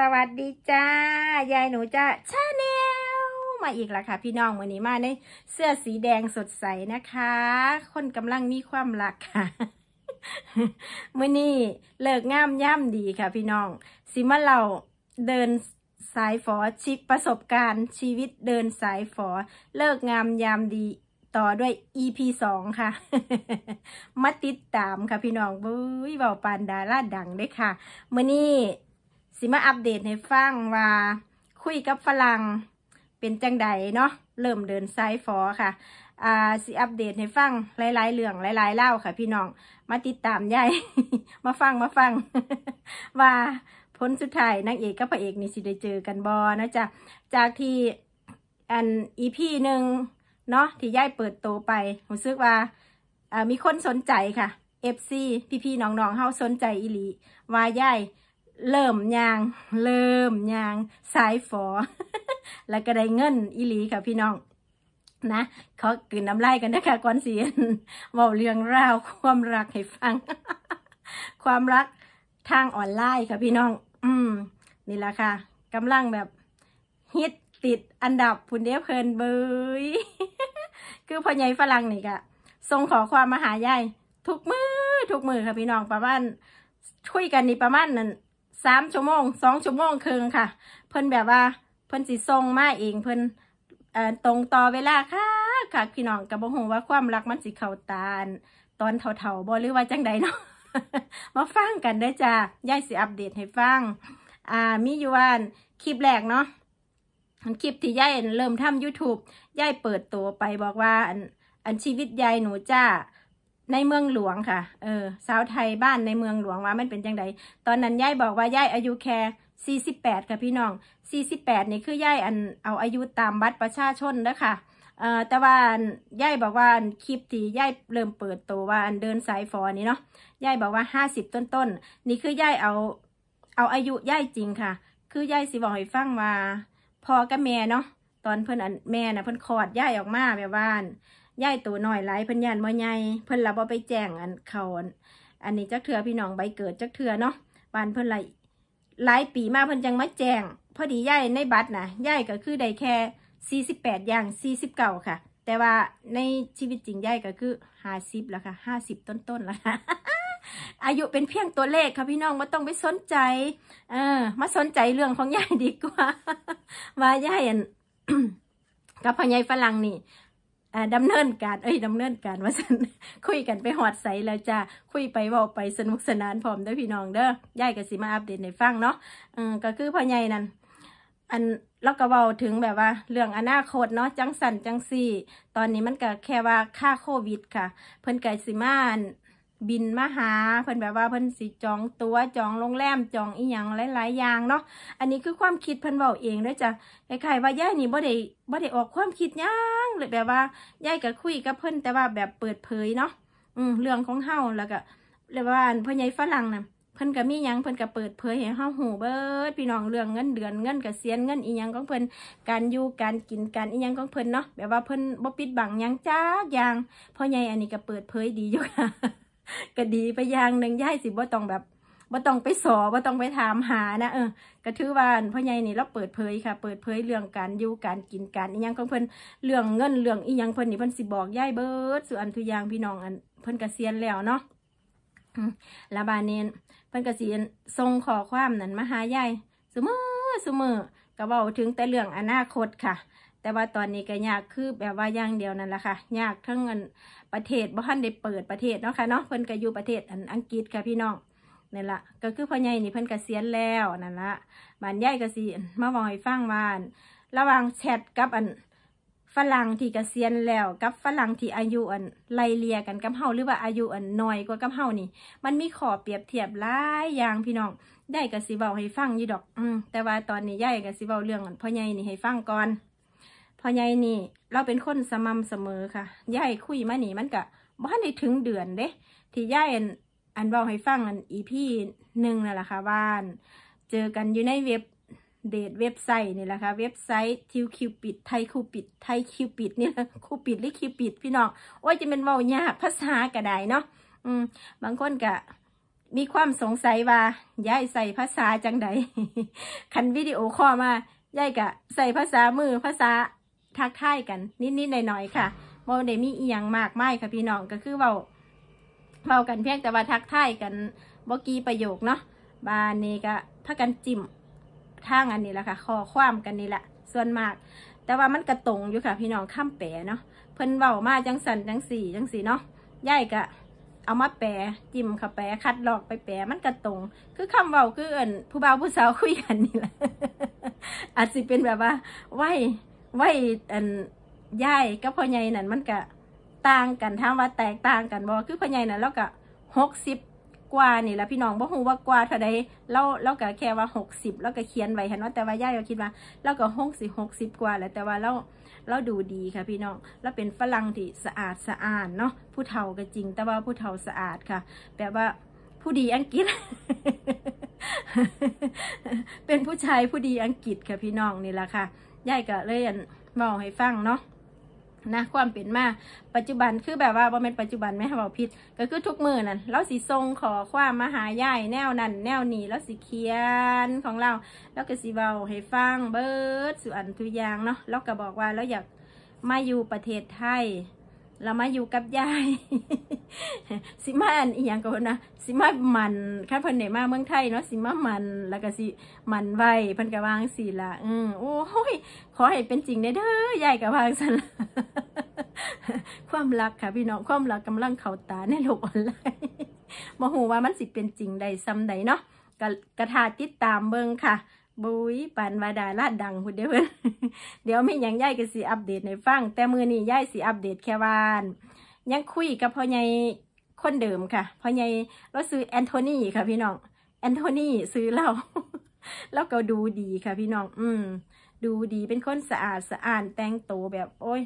สวัสดีจ้า ยายหนูจ้าชาแนลมาอีกแล้วค่ะ พี่น้องวันนี้มาใน เสื้อสีแดงสดใสนะคะ คนกำลังมีความรักค่ะ เมื่อนี้เลิกง่ามย่ำดีค่ะ พี่น้อง สิมาเราเดินสายฝอชิปประสบการณ์ ชีวิตเดินสายฝอเลิกงามยามดีต่อด้วย EP สองค่ะมาติดตามค่ะพี่น้องบุ้ยเบาปานดาราดังด้วยค่ะเมื่อนี้สิมาอัปเดตให้ฟังว่าคุยกับฝรั่งเป็นจังใดเนาะ เริ่มเดินไซส์ฟอค่ะ อ่า สิอัปเดตให้ฟังหลายๆเรื่องหลายๆเล่าค่ะ พี่น้องมาติดตามยายมาฟังมาฟัง ว่าผลสุดท้ายนางเอกกับพระเอกนี่สิได้เจอกันบอนะจ๊ะจากที่อันอีพีหนึ่งเนาะที่ย่ายเปิดโตไปผมซึกว่า มีคนสนใจค่ะเอฟซีพี่ๆน้องๆเฮาสนใจอีลีว่าย่ายเริ่มยางเริ่มยางสายฝอ แล้วก็ได้เงินอีหลีค่ะพี่น้อง นะเขากินน้ำลายกันนะคะก่อนเสียนบอาเรื่องราวความรักให้ฟัง ความรักทางออนไลน์ค่ะพี่น้อง อืมนี่แหละค่ะกำลังแบบ ฮิตติดอันดับพุนเดฟเพลินเบยคือพ่อใหญ่ฝรั่งนี่กะส่งขอความมาหาใหญ่ทุกมือทุกมือค่ะพี่น้อง ประมาณคุยกันนี่ประมาณนั้นสามชั่วโมงสองชั่วโมงครึ่งค่ะ เพิ่นแบบว่าเพิ่นสิส่งมาเองเพิ่นตรงต่อเวลาค่ะค่ะพี่น้องกับบ่หงว่าความรักมันสิเข้าตาตอนเถ่าๆบ่หรือว่าจังใดเนาะมาฟังกันได้จ้ายายสิอัปเดตให้ฟัง อ่ามีอยู่วันคลิปแรกเนาะคลิปที่ยายเริ่มทำ YouTube ยายเปิดตัวไปบอกว่าอันชีวิตยายหนูจ้าในเมืองหลวงค่ะ เออสาวไทยบ้านในเมืองหลวงว่ามันเป็นยังไงตอนนั้นยายบอกว่ายายอายุแค่ 48 ค่ะพี่น้อง 48 นี่คือยายอันเอาอายุตามบัตรประชาชนนะคะเอ่อแต่ว่ายายบอกว่าคลิปที่ยายเริ่มเปิดตัวว่าอันเดินสายฟอนี่เนาะ ยายบอกว่า 50 ต้นๆนนี่คือยายเอาเอาอายุยายจริงค่ะ คือยายสิบอกให้ฟังว่าพอกับแม่เนาะ ตอนเพื่อนอันแม่นะเพื่อนคอดยายออกมาแบบว่าย่ายตัวน้อยไลเพิ่นยานบ่ใหญ่เพิ่นละบ่ไปแจ้งอันเขาอันนี้จักเถือพี่น้องใบเกิดจักเถือเนาะบานเพิ่นละหลายปีมาเพิ่นจังมาแจ้งพอดีย่ายในบัตรนะย่ายก็คือได้แค่ 48อย่าง49 ค่ะ แต่ว่าในชีวิตจริงย่ายก็คือ 50 แล้วค่ะ 50 ต้นๆแล้วค่ะอายุเป็นเพียงตัวเลขค่ะพี่น้องไม่ต้องไปสนใจเออมาสนใจเรื่องของยายดีกว่า ว่ายายอันกับพญายฝรั่งนี่ดำเนินการ เอ้ยดำเนินการ ว่าสันคุยกันไปหอดใสแล้วจ้าคุยไปบวกาไปสนุกสนานพร้อมด้ยพี่น้องเด้อ ยายกบสีมาอัปเดตในฟังเนาะอืก็คือพ่อใหญ่นั่น อันเราก็เว้าถึงแบบว่าเรื่องอนาคตเนาะ จังสันจังซี่ ตอนนี้มันก็แค่ว่าค่าโควิดค่ะ เพิ่นก่สีมาบินมาหา เพิ่นแบบว่าเพิ่นสิจองตัว๋วจองโรงแรมจองอีหยังหลาย ๆ อย่างเนาะอันนี้คือความคิดเพิ่นบอกเองด้วยจ้ะใครๆว่าย่ายนี่บ่ได้บ่ได้ออกความคิดยังเลยแบบว่าย่ายก็คุยกับ เพิ่นแต่ว่าแบบเปิดเผยเนาะอืม เรื่องของเฮาแล้วก็เรียกว่าพ่อใหญ่ฝรั่งน่ะเพิ่นก็มีหยังเพิ่นก็เปิดเผยให้เฮาหูเบิดพี่น้องเรื่องเงินเดือนเงินกเกษียณเงินอีหยังของเพิ่นการอยู่การกินการอีหยังของเพิ่นเนาะแบบว่าเพิ่นบ่ปิดบังยังจ้าอย่างพ่อใหญ่อันนี้ก็เปิดเผยดีอยู่ค่ะก็ดีไปยางหนึ่งย่ายสิบ่ต้องแบบบ่ต้องไปสอบ่ต้องไปถามหานะเออกระทือวานพ่อใหญ่นี่เราเปิดเผยค่ะ เปิดเผยเรื่องการอยู่การกินการอีหยังของเพิ่นเรื่องเงินเรื่องอีหยังเพิ่นนี่เพิ่นสิบอกย่ายเบิดสุอันทุยางพี่น้องอันเพิ่นกเกษียณแล้วเนาะละบานเนนเพิ่นกเกษียณทรงขอความนั้นมาหาย่ายเสมอเสมอก็เว้าถึงแต่เรื่องอนาคตค่ะแต่ว่าตอนนี้ก็ยากคือแบบว่าย่างเดียวนั่นแหละค่ะยากทั้งเงินประเทศบ้ทนได้เปิดประเทศเนาะค่ะเนาะเพิ่นก็อยู่ประเทศอังกฤษค่ะพี่น้องนั่นละก็คือพ่อใหญ่นี่เพิ่นกเกษียณแล้วนั่นละบานใหญ่ก็สิมาบอกให้ฟังว่าระหว่างแชทกับอันฝรั่งที่กเกษียณแล้ว กับฝรั่งที่อายุอันไล่เลียกันกับเฮาหรือว่าอายุอันน้อยกว่ากับเฮานี่ มันมีขอเปรียบเทียบหลายอย่างพี่น้องได้กสิเบาให้ฟังยี่ดอก อืมแต่ว่าตอนนี้ใหญ่กสิเบาเรื่องพ่อใหญ่นี่ให้ฟังก่อนพ่อใหญ่นี่ เราเป็นคนสม่ำเสมอค่ะ ยายคุยมาหนีมันกะบ้านได้ถึงเดือนเด้ ที่ยายอันบอกให้ฟังอันอีพี่หนึ่งนั่นแหละค่ะบ้าน เจอกันอยู่ในเว็บเดทเว็บไซต์นี่แหละค่ะเว็บไซต์ทิวคิวปิดไทยคูปิดไทยคิวปิดนี่แหละคูปิดหรือคิวปิดพี่น้องโอ้ยจะเป็นเว้ายากภาษากระไดเนาะอืมบางคนกะมีความสงสัยว่าย่ายใส่ภาษาจังใดคันวิดีโอข้อมาย่ายกะใส่ภาษามือภาษาทักทายกันนิดๆหน่อยๆค่ะโมเดมีอียงมากไม่ค่ะพี่น้องก็คือเบาเบากันเพียงแต่ว่าทักทายกันบกี้ประโยคเนาะบานนี้ก็พักกันจิ้มทางอันนี้แหละค่ะคอความกันนี่แหละส่วนมาก แต่ว่ามันกระตรงอยู่ค่ะ พี่น้องข้ามแปรเนาะเพิ่นเบามาจังสันจังสี่จังสี่เนาะใหญ่กะ เอามาแปรจิ้มค่ะแปรคัดหลอกไปแปรมันกระตรง คือคำเบาคือเอิญผู้บ่าวผู้สาวคุยกันนี่แหละอาจจะเป็นแบบว่าไหวว้อันย่ายกับพ่อใหญ่นั่นมันก็ต่างกันทางว่าแตกต่างกันบ่คือพ่อใหญ่นั่นแล้วก็หกสิบ กว่านี่ละพี่น้องบ่ฮู้ว่ากว่าเท่าใดเราเราก็แค่ว่าหกสิบเราก็เขียนไว้เห็นว่าแต่ว่าย่ายเราคิดว่าเราก็หกสิบหกสิบกว่าแหละแต่ว่าเราเราดูดีค่ะพี่น้องเราเป็นฝรั่งที่สะอาดสะอาดเนาะผู้เฒ่าก็จริง แต่ว่าผู้เฒ่าสะอาดค่ะแปลว่าผู้ดีอังกฤษ เป็นผู้ชายผู้ดีอังกฤษค่ะพี่น้องนี่แหละค่ะยายก็เลยอกเบาให้ฟังเนาะนะ ความเป็นมา ปัจจุบันคือแบบว่าบ่เป็นปัจจุบันไม่หบอกผิดก็คือทุกมือนั่นเราสีทรงขอความมหายหายแนวนั่นแนวนี้เราสีเขียนของเรา แล้วก็สีเบาให้ฟัง เบิร์ดสุอันทุยางเนาะแล้วก็บอกว่าเราอยากมาอยู่ประเทศไทยเรามาอยู่กับยาย สิมาอันอีหยังก็นะสิมามันคันเพิ่นได้มาเมืองไทยเนาะ สิมามันแล้วก็สิ มันไว้เพิ่นก็วางสิละอืมโอ้ยขอให้เป็นจริงได้เด้อยายก็วางสันความรักค่ะพี่น้อง ความรักกำลังเข้าตาในโลกออนไลน์บ่ฮู้ว่ามันสิเป็นจริงได้ซ้ำใดเนาะกระทาติดตามเบิ่งค่ะบุยปันวาดาลาดดังคุณเด้เือเดี๋ยวมีอย่างย่ายกับสีอัปเดตในฟัง แต่มือนี้ย่ายสีอัปเดตแค่วานยังคุยกับพ่อใหญ่คนเดิมค่ะพ่อใหญ่เราซื้อแอนโทนีค่ะพี่น้องแอนโทนีซื้อเราแล้วก็ดูดีค่ะพี่น้อง อืม ดูดีเป็นคนสะอาดสะอาดแต่งตัวแบบ โอ้ย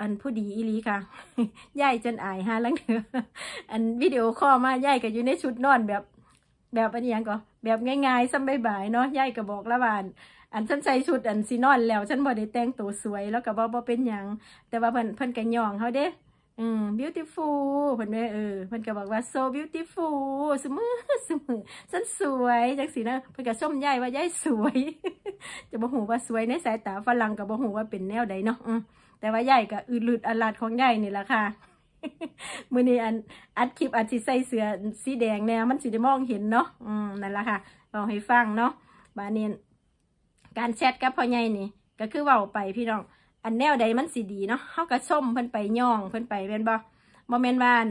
อันผู้ดีอีลีค่ะย่ายจนอายฮะลังเถออันวิดีโอข้อมาย่ายก็อยู่ในชุดนอนแบบ แบบอันนี้ยังก็แบบง่ายๆซ้ำบายๆเนาะยายก็บอกละวานอันฉันใส่ชุดอันสีนอนแล้ว ฉันบ่ได้แต่งตัวสวยแล้วก็บ่บ่เป็นหยังแต่ว่าเพิ่นเพิ่นก็ย่องเฮาเด้อืม beautiful เพิ่นม่เออเพิ่นก็บอกว่า so beautiful สมือสมือฉันสวยจังสีนะเพิ่นก็ชมยายว่ายายสวย จะบ่ฮู้ว่าสวยในสายตาฝรั่งก็บ่ฮู้ว่าเป็นแนวใดเนาะแต่ว่ายายก็อึดลืดอลาดของยายนี่ล่ะค่ะมือนี้อันอัดคลิปอัดสิใส่เสือสีแดงแนวมันสีจด้มองเห็นเนาะอืมนั่นแหละค่ะเราให้ฟังเนาะบาเนียนการแชทกับพ่อใหญ่นี่ ก็คือว่าไปพี่น้องอันแนวใดมันสีดีเนาะเขาก็ชมเพิ่นไปย่องเพิ่นไปเป็นบ่โมเมนต์วาน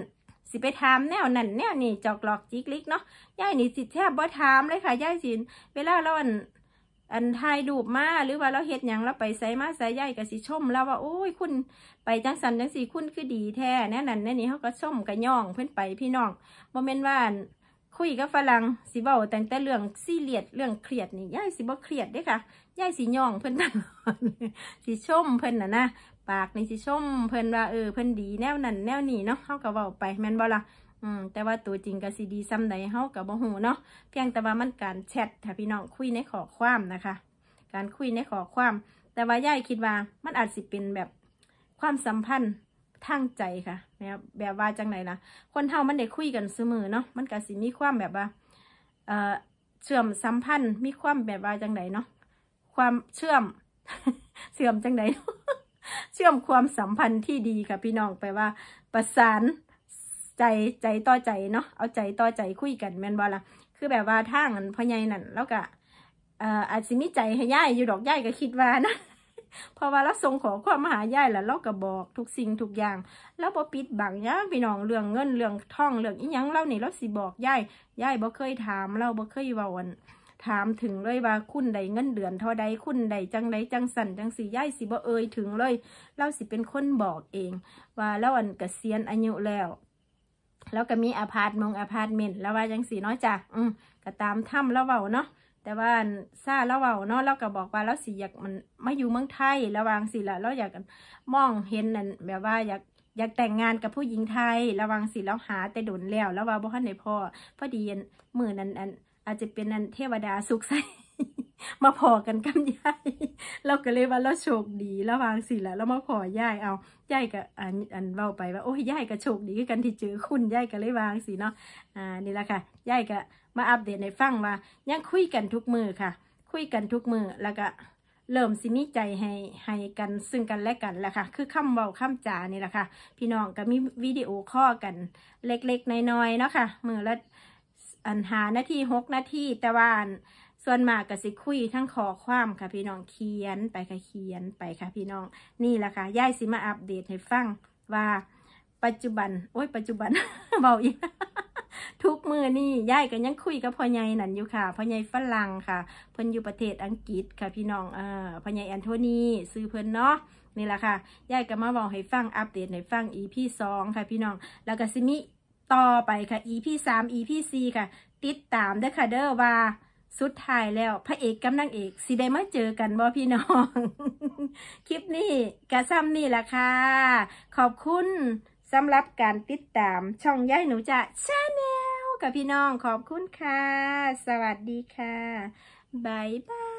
สิไปถาม แนวนั่นแนวนี่จอกหลอกจิกลิก เนาะย่ายนี่สิแทบบ่ถามเลยค่ะย่ายสินเวลาเราอันอันถ่ายรูปมา หรือว่าเราเฮ็ดหยังเราไปใส่มาใส่ใหญ่กับสิชมเราว่าโอ้ยคุณไปจังสันจังสีคุณคือดีแท้แน่นั่นแน่นี่เขาก็ชมกระย่องเพื่อนไปพี่น้องโมเมนต์ว่าคุยกับฝรั่งสิเบาแต่งแต่เรื่องซีเรียดเรื่องเครียดนี่ย่ายสิบ่เครียดด้ค่ะย่ายสีย่องเพื่อนตลอดสิชมเพื่อนน่ะนะปากในสิชมเพื่อนว่าเออเพื่อนดีแนวนั่นแนวนี้เนาะเขาก็บอาไปแมนบอละอืมแต่ว่าตัวจริงกับซีดีซ้ำไหนเฮากับบ่หูเนาะเพียงแต่ว่ามันการแชทค่ะพี่น้องคุยในขอความนะคะ การคุยในขอความ แต่ว่าย่ายคิดว่า มันอาจสิเป็นแบบ ความสัมพันธ์ทางใจค่ะแบบแบบว่าจังไหนล่ะ คนเฮามันได้คุยกันเสมอเนาะมันก็สิมีความแบบว่าเอ่อเชื่อมสัมพันธ์มีความแบบว่าจังไหนเนาะความเชื่อมเชื่อมจังไหนเชื่อมความสัมพันธ์ที่ดีค่ะพี่น้องแปลว่า ประสานใจ ใจต่อใจ เนาะเอาใจต่อใจ คุยกันแม่นบอละคือแบบว่าทางพ่อใหญ่นั่นแล้วก็อาจสิมีใจให้ย่ายอยู่ดอกย่ายก็คิดว่านะพราะว่าเราส่งขอความมหาย่ายแล้วเราก็บอกทุกสิ่งทุกอย่าง แล้วบอปิดบังย่าพี่น้องเรื่องเงินเรื่องท่องเรื่องอีหยังเราเนี่เราสิบอกย่ายย่ายบ่เคยถาม เราบ่เคยว่น ถามถึงเลยว่าคุณใดเงินเดือนเท่าใดคุณใดจังใดจังสันจังสีย่ายสิบ่เอ่ยถึงเลยเราสิเป็นคนบอกเอง ว่าเราอันกเกษียณอายุแล้วแล้วก็มีอพาร์ตเมงอพาร์ตเมนต์แล้วว่ายังสีน้อยจ้ะอืมก็ตามถ้ำแล้วเบาเนาะแต่ว่าซาแล้วเบาเนาะแล้วก็บอกว่าแล้วสีอยากมันมาอยู่เมืองไทยระวังสิละแล้วอยากมองเห็นนั่นแบบว่าอยากอยากแต่งงานกับผู้หญิงไทย ระวังสิแล้วหาแต่ดุนแล้ว แล้วว่าบ่ทันในพ่อพอดีมือนั้นอันอาจจะเป็นนันเทวดาสุขใสมาพอกันกับยายเราก็เลยว่าเราโชคดีระวางสิละ เรามาพอยายเอายายกับอันอันเบาไปว่าโอ้ยยายกับโชคดีกันที่เจอ คุณยายก็เลยวางสิเนาะอ่า นี่แหละค่ะยายก็มาอัปเดตในฟังว่ายังคุยกันทุกมือค่ะ คุยกันทุกมือแล้วก็ เริ่มสิมีใจให้ให้กันซึ่งกันและกันแหละค่ะคือคาเบาคาจานี่แหละค่ะ พี่น้องก็มีวิดีโอข้อกัน เล็กๆน้อยๆเนาะค่ะ มือละอันหานาทีหกนาทีแต่ว่า่วนมากกบสิคุยทั้งขอความค่ะพี่น้องเขียนไปค่ะเขียนไปค่ะพี่น้องนี่แหละค่ะย่ายสิมาอัปเดตให้ฟังว่า ปัจจุบันโอ้ยปัจจุบันเบาอีกทุกมือนี่ย่ายกันยังคุยกับพ่อใหญ่นั่นอยู่ค่ะพ่อใหญ่ฝรั่งค่ะ เพิ่นอยู่ประเทศอังกฤษค่ะพี่น้องเอ่อพ่อใหญ่แอนโทนีซื้อเพิ่นเนาะนี่แหละค่ะย่ายก็มาบอกให้ฟังอัปเดตให้ฟังอีพีสองค่ะพี่น้อง แล้วก็ซิมิต่อไปค่ะอีพีสามอีพีสี่ค่ะ ติดตามด้อค่ะเด้อว่าสุดท้ายแล้วพระเอกกับนางเอก สิได้มาเจอกันบ่พี่น้อง คลิปนี้กระซ้ำนี่แหละค่ะ ขอบคุณสำหรับการติดตามช่องย่ายหนูจะชาแนลกับพี่น้องขอบคุณค่ะ สวัสดีค่ะบายบาย